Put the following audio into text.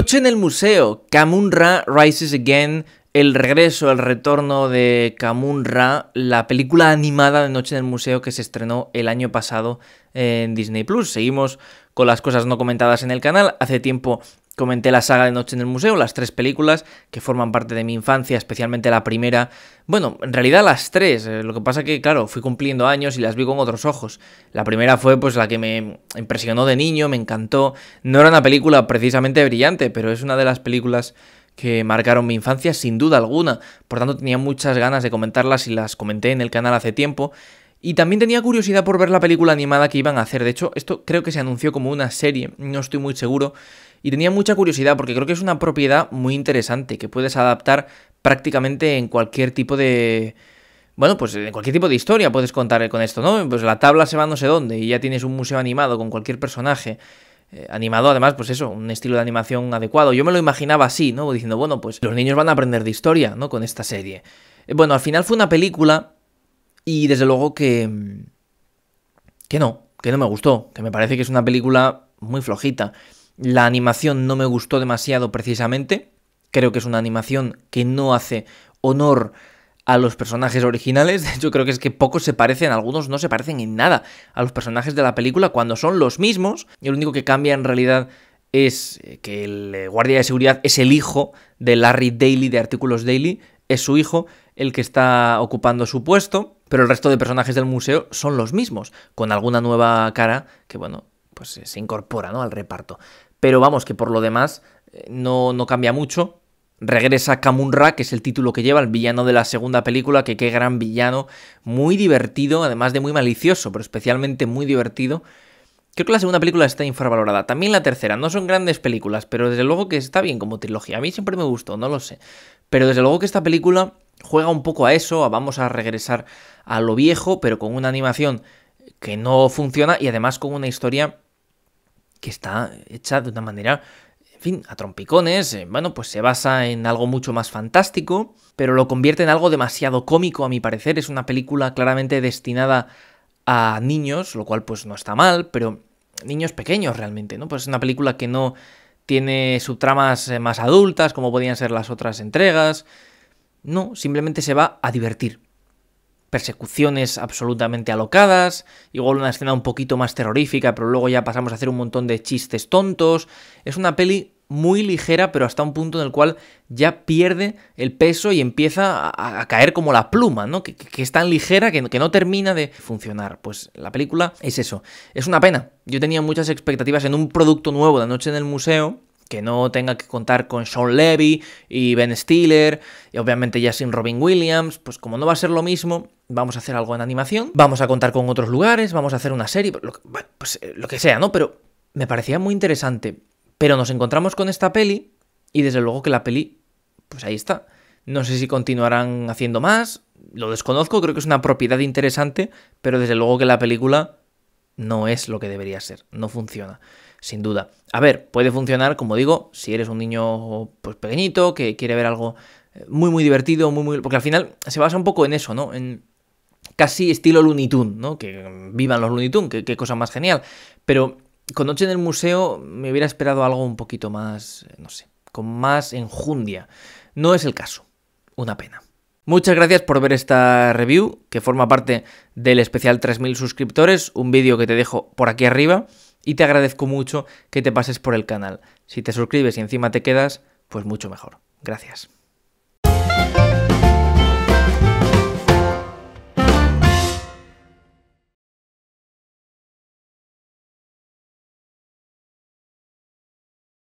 Noche en el museo, Kamunra Ra Rises Again, el regreso, el retorno de Kamunra, Ra, la película animada de Noche en el museo que se estrenó el año pasado en Disney Plus. Seguimos con las cosas no comentadas en el canal. Hace tiempo Comenté la saga de Noche en el Museo, las tres películas que forman parte de mi infancia, especialmente la primera. Bueno, en realidad las tres, eh, lo que pasa que, claro, fui cumpliendo años y las vi con otros ojos. La primera fue pues la que me impresionó de niño, me encantó. No era una película precisamente brillante, pero es una de las películas que marcaron mi infancia sin duda alguna. Por tanto, tenía muchas ganas de comentarlas y las comenté en el canal hace tiempo. Y también tenía curiosidad por ver la película animada que iban a hacer. De hecho, esto creo que se anunció como una serie, no estoy muy seguro. Y tenía mucha curiosidad porque creo que es una propiedad muy interesante que puedes adaptar prácticamente en cualquier tipo de... Bueno, pues en cualquier tipo de historia puedes contar con esto, ¿no? Pues la tabla se va no sé dónde y ya tienes un museo animado con cualquier personaje. Eh, animado además, pues eso, un estilo de animación adecuado. Yo me lo imaginaba así, ¿no? Diciendo, bueno, pues los niños van a aprender de historia, ¿no? Con esta serie. Eh, bueno, al final fue una película y desde luego que... Mm, que no, que no me gustó, que me parece que es una película muy flojita. La animación no me gustó demasiado precisamente. Creo que es una animación que no hace honor a los personajes originales. De hecho, creo que es que pocos se parecen, algunos no se parecen en nada a los personajes de la película cuando son los mismos. Y lo único que cambia en realidad es eh, que el eh, guardia de seguridad es el hijo de Larry Daly de Artículos Daily. Es su hijo el que está ocupando su puesto pero el resto de personajes del museo son los mismos, con alguna nueva cara que, bueno, pues eh, se incorpora ¿no? al reparto. Pero vamos, que por lo demás eh, no, no cambia mucho, Regresa Kamunra, que es el título que lleva, el villano de la segunda película, que qué gran villano, muy divertido, además de muy malicioso, pero especialmente muy divertido. Creo que la segunda película está infravalorada. También la tercera. No son grandes películas, pero desde luego que está bien como trilogía. A mí siempre me gustó, no lo sé. Pero desde luego que esta película juega un poco a eso, a vamos a regresar a lo viejo, pero con una animación que no funciona y además con una historia que está hecha de una manera, en fin, a trompicones. Eh, bueno, pues se basa en algo mucho más fantástico, pero lo convierte en algo demasiado cómico, a mi parecer. Es una película claramente destinada a a niños, lo cual pues no está mal, pero niños pequeños realmente, ¿no? Pues es una película que no tiene subtramas eh, más adultas como podían ser las otras entregas. No, simplemente se va a divertir. Persecuciones absolutamente alocadas, igual una escena un poquito más terrorífica, pero luego ya pasamos a hacer un montón de chistes tontos. Es una peli muy ligera, pero hasta un punto en el cual ya pierde el peso y empieza a, caer como la pluma, ¿no? Que, es tan ligera que, no termina de funcionar. Pues la película es eso. Es una pena. Yo tenía muchas expectativas en un producto nuevo de Noche en el Museo. Que no tenga que contar con Sean Levy y Ben Stiller, y obviamente ya sin Robin Williams, pues como no va a ser lo mismo, vamos a hacer algo en animación, vamos a contar con otros lugares, vamos a hacer una serie, pues eh, lo que sea, ¿no? Pero me parecía muy interesante pero nos encontramos con esta peli y desde luego que la peli, pues ahí está. No sé si continuarán haciendo más, lo desconozco, creo que es una propiedad interesante, pero desde luego que la película no es lo que debería ser, no funciona, sin duda. A ver, puede funcionar, como digo, si eres un niño pues pequeñito que quiere ver algo eh, muy muy divertido, muy muy porque al final se basa un poco en eso, ¿no? En casi estilo Looney Tunes, ¿no? Que vivan los Looney Tunes, qué cosa más genial, pero con Noche en el Museo me hubiera esperado algo un poquito más, no sé, con más enjundia. No es el caso. Una pena. Muchas gracias por ver esta review, que forma parte del especial 3.000 suscriptores, un vídeo que te dejo por aquí arriba, y te agradezco mucho que te pases por el canal. Si te suscribes y encima te quedas, pues mucho mejor. Gracias.